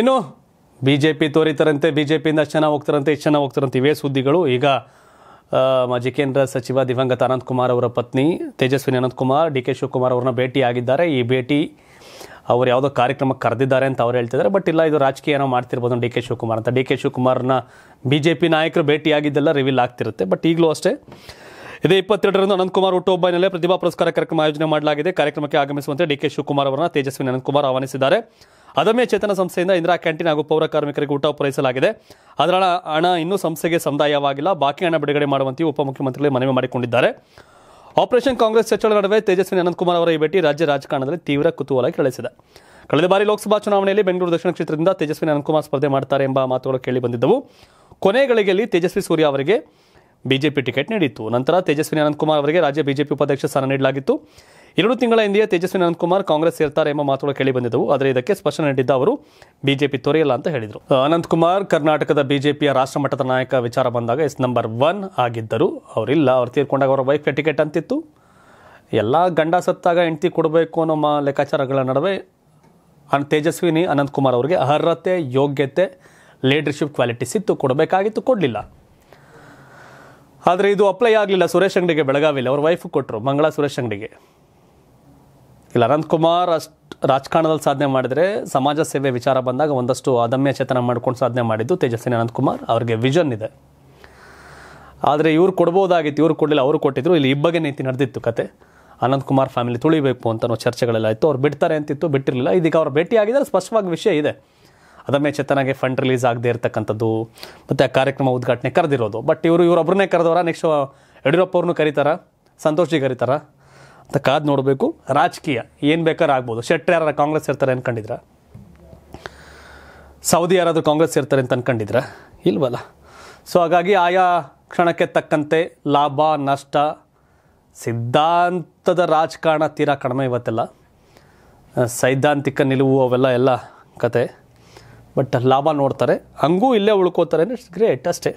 ಇನ್ನು B J P ತೋರಿತಾರಂತೆ B J ಪಿಯಿಂದ ಅಷ್ಟು ಜನ ಹೋಗ್ತಾರಂತೆ ಇಷ್ಟು ಜನ ಹೋಗ್ತಾರಂತೆ ಇವೇ ಸುದ್ದಿಗಳು ಈಗ ಮಾಜಿ ಕೇಂದ್ರ ಸಚಿವ ದಿವಂಗತ ಅನಂತಕುಮಾರ್ ಅವರ ಪತ್ನಿ ತೇಜಸ್ವಿನಿ ಅನಂತಕುಮಾರ್ ಡಿ ಕೆ ಶಿವಕುಮಾರ್ ಅವ್ರನ್ನ ಆಗಿದ್ದಾರೆ ಈ ಭೇಟಿ ಅವರು ಯಾವುದೋ ಕಾರ್ಯಕ್ರಮಕ್ಕೆ ಕರೆದಿದ್ದಾರೆ ಅಂತ ಅವ್ರು ಹೇಳ್ತಿದ್ದಾರೆ ಬಟ್ ಇಲ್ಲ ಇದು ರಾಜಕೀಯ ಏನೋ ಮಾಡ್ತಿರ್ಬೋದು ಡಿ ಕೆ ಶಿವಕುಮಾರ್ ಅಂತ ಡಿ ಕೆ ಶಿವಕುಮಾರ್ನ ಬಿ ಜೆ ಪಿ ನಾಯಕರು ಭೇಟಿಯಾಗಿದ್ದೆಲ್ಲ ರಿವೀಲ್ ಆಗ್ತಿರುತ್ತೆ ಬಟ್ ಈಗಲೂ ಅಷ್ಟೇ ಇದೇ ಇಪ್ಪತ್ತೆರಡರಂದು ಅನಂತಕುಮಾರ್ ಹುಟ್ಟುಹಬ್ಬನಲ್ಲೇ ಪ್ರತಿಭಾ ಪುರಸ್ಕಾರ ಕಾರ್ಯಕ್ರಮ ಆಯೋಜನೆ ಮಾಡಲಾಗಿದೆ ಕಾರ್ಯಕ್ರಮಕ್ಕೆ ಆಗಮಿಸುವಂತೆ ಡಿ ಕೆ ಶಿವಕುಮಾರ್ ಅವರನ್ನ ತೇಜಸ್ವಿನಿ ಅನಂತಕುಮಾರ್ ಆಹ್ವಾನಿಸಿದ್ದಾರೆ ಅದಮ್ಯ ಚೇತನ ಸಂಸ್ಥೆಯಿಂದ ಇಂದಿರಾ ಕ್ಯಾಂಟೀನ್ ಹಾಗೂ ಪೌರ ಕಾರ್ಮಿಕರಿಗೆ ಊಟ ಪೂರೈಸಲಾಗಿದೆ ಅದರ ಹಣ ಇನ್ನೂ ಸಂಸ್ಥೆಗೆ ಸಂದಾಯವಾಗಿಲ್ಲ ಬಾಕಿ ಹಣ ಬಿಡುಗಡೆ ಮಾಡುವಂತೆ ಉಪಮುಖ್ಯಮಂತ್ರಿಗಳು ಮನವಿ ಮಾಡಿಕೊಂಡಿದ್ದಾರೆ ಆಪರೇಷನ್ ಕಾಂಗ್ರೆಸ್ ಚರ್ಚೆಗಳ ನಡುವೆ ತೇಜಸ್ವಿನಿ ಅನಂತಕುಮಾರ್ ಅವರ ಈ ಭೇಟಿ ರಾಜ್ಯ ರಾಜಕಾರಣದಲ್ಲಿ ತೀವ್ರ ಕುತೂಹಲ ಕೇಳಿಸಿದೆ ಕಳೆದ ಬಾರಿ ಲೋಕಸಭಾ ಚುನಾವಣೆಯಲ್ಲಿ ಬೆಂಗಳೂರು ದಕ್ಷಿಣ ಕ್ಷೇತ್ರದಿಂದ ತೇಜಸ್ವಿನಿ ಅನಂತಕುಮಾರ್ ಸ್ಪರ್ಧೆ ಮಾಡುತ್ತಾರೆ ಎಂಬ ಮಾತುಗಳು ಕೇಳಿ ಬಂದಿದ್ದವು ಕೊನೆಗಳಿಗೆಯಲ್ಲಿ ತೇಜಸ್ವಿ ಸೂರ್ಯ ಅವರಿಗೆ ಬಿಜೆಪಿ ಟಿಕೆಟ್ ನೀಡಿತ್ತು ನಂತರ ತೇಜಸ್ವಿನಿ ಅನಂತಕುಮಾರ್ ಅವರಿಗೆ ರಾಜ್ಯ ಬಿಜೆಪಿ ಉಪಾಧ್ಯಕ್ಷ ಸ್ಥಾನ ನೀಡಲಾಗಿತ್ತು ಎರಡು ತಿಂಗಳ ಹಿಂದೆಯೇ ತೇಜಸ್ವಿ ಅನಂತಕುಮಾರ್ ಕಾಂಗ್ರೆಸ್ ಸೇರ್ತಾರೆ ಎಂಬ ಮಾತುಗಳು ಕೇಳಿ ಬಂದಿದ್ದವು ಆದರೆ ಇದಕ್ಕೆ ಸ್ಪಷ್ಟನೆ ನೀಡಿದ್ದ ಅವರು ಬಿಜೆಪಿ ತೊರೆಯಲ್ಲ ಅಂತ ಹೇಳಿದರು ಅನಂತಕುಮಾರ್ ಕರ್ನಾಟಕದ ಬಿಜೆಪಿಯ ರಾಷ್ಟ್ರ ಮಟ್ಟದ ನಾಯಕ ವಿಚಾರ ಬಂದಾಗ ಎಸ್ ನಂಬರ್ ಒನ್ ಆಗಿದ್ದರು ಅವರಿಲ್ಲ ಅವ್ರು ತೀರ್ಕೊಂಡಾಗ ಅವರ ವೈಫ್ಗೆ ಟಿಕೆಟ್ ಅಂತಿತ್ತು ಎಲ್ಲ ಗಂಡ ಸತ್ತಾಗ ಹೆಂಡತಿ ಕೊಡಬೇಕು ಅನ್ನೋ ಲೆಕ್ಕಾಚಾರಗಳ ನಡುವೆ ಅನ್ ತೇಜಸ್ವಿನಿ ಅನಂತಕುಮಾರ್ ಅವರಿಗೆ ಅರ್ಹತೆ ಯೋಗ್ಯತೆ ಲೀಡರ್ಶಿಪ್ ಕ್ವಾಲಿಟೀಸ್ ಇತ್ತು ಕೊಡಬೇಕಾಗಿತ್ತು ಕೊಡಲಿಲ್ಲ ಆದರೆ ಇದು ಅಪ್ಲೈ ಆಗಲಿಲ್ಲ ಸುರೇಶ್ ಅಂಗಡಿಗೆ ಬೆಳಗಾವಿಲ್ಲ ಅವ್ರ ವೈಫ್ ಕೊಟ್ಟರು ಮಂಗಳ ಸುರೇಶ್ ಅಂಗಡಿಗೆ ಇಲ್ಲ ಅನಂತಕುಮಾರ್ ಅಷ್ಟು ರಾಜಕಾರಣದಲ್ಲಿ ಸಾಧನೆ ಮಾಡಿದರೆ ಸಮಾಜ ಸೇವೆ ವಿಚಾರ ಬಂದಾಗ ಒಂದಷ್ಟು ಅದಮ್ಯ ಚೇತನ ಮಾಡ್ಕೊಂಡು ಸಾಧನೆ ಮಾಡಿದ್ದು ತೇಜಸ್ವಿನಿ ಅನಂತಕುಮಾರ್ ಅವ್ರಿಗೆ ವಿಷನ್ ಇದೆ ಆದರೆ ಇವ್ರು ಕೊಡ್ಬೋದಾಗಿತ್ತು ಇವ್ರು ಕೊಡಲಿಲ್ಲ ಅವರು ಕೊಟ್ಟಿದ್ರು ಇಲ್ಲಿ ಇಬ್ಬಗೆ ನೀತಿ ನಡೆದಿತ್ತು ಕತೆ ಕುಮಾರ್ ಫ್ಯಾಮಿಲಿ ತುಳಿಬೇಕು ಅಂತ ಚರ್ಚೆಗಳೆಲ್ಲ ಇತ್ತು ಅವ್ರು ಬಿಡ್ತಾರೆ ಅಂತಿತ್ತು ಬಿಟ್ಟಿರಲಿಲ್ಲ ಇದಕ್ಕೆ ಅವ್ರು ಭೇಟಿ ಆಗಿದ್ದಾರೆ ಸ್ಪಷ್ಟವಾಗಿ ವಿಷಯ ಇದೆ ಅದಮ್ಯ ಚೇತನಾಗೆ ಫಂಡ್ ರಿಲೀಸ್ ಆಗದೆ ಇರ್ತಕ್ಕಂಥದ್ದು ಮತ್ತು ಆ ಕಾರ್ಯಕ್ರಮ ಉದ್ಘಾಟನೆ ಕರೆದಿರೋದು ಬಟ್ ಇವರು ಇವರೊಬ್ಬರನ್ನೇ ಕರೆದವರ ನೆಕ್ಸ್ಟ್ ಯಡಿಯೂರಪ್ಪ ಅವ್ರನ್ನೂ ಕರೀತಾರ ಸಂತೋಷ್ ಜಿ ಕರೀತಾರ ಅಂತ ನೋಡಬೇಕು ರಾಜಕೀಯ ಏನು ಬೇಕಾದ್ರೂ ಆಗ್ಬೋದು ಶೆಟ್ಟರ್ ಯಾರು ಕಾಂಗ್ರೆಸ್ ಇರ್ತಾರೆ ಅಂದ್ಕೊಂಡಿದ್ರ ಸೌದಿ ಯಾರಾದರೂ ಕಾಂಗ್ರೆಸ್ ಇರ್ತಾರೆ ಅಂತ ಅಂದ್ಕೊಂಡಿದ್ರ ಇಲ್ವಲ್ಲ ಸೊ ಹಾಗಾಗಿ ಆಯಾ ಕ್ಷಣಕ್ಕೆ ತಕ್ಕಂತೆ ಲಾಭ ನಷ್ಟ ಸಿದ್ಧಾಂತದ ರಾಜಕಾರಣ ತೀರಾ ಕಡಿಮೆ ಇವತ್ತೆಲ್ಲ ಸೈದ್ಧಾಂತಿಕ ನಿಲುವು ಅವೆಲ್ಲ ಎಲ್ಲ ಕತೆ ಬಟ್ ಲಾಭ ನೋಡ್ತಾರೆ ಹಂಗೂ ಇಲ್ಲೇ ಉಳ್ಕೋತಾರೆ ಅಂದರೆ ಗ್ರೇಟ್ ಅಷ್ಟೇ